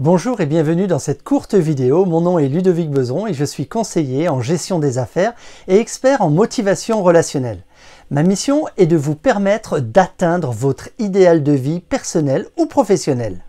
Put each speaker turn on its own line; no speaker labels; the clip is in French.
Bonjour et bienvenue dans cette courte vidéo. Mon nom est Ludovic Beson et je suis conseiller en gestion des affaires et expert en motivation relationnelle. Ma mission est de vous permettre d'atteindre votre idéal de vie personnel ou professionnel.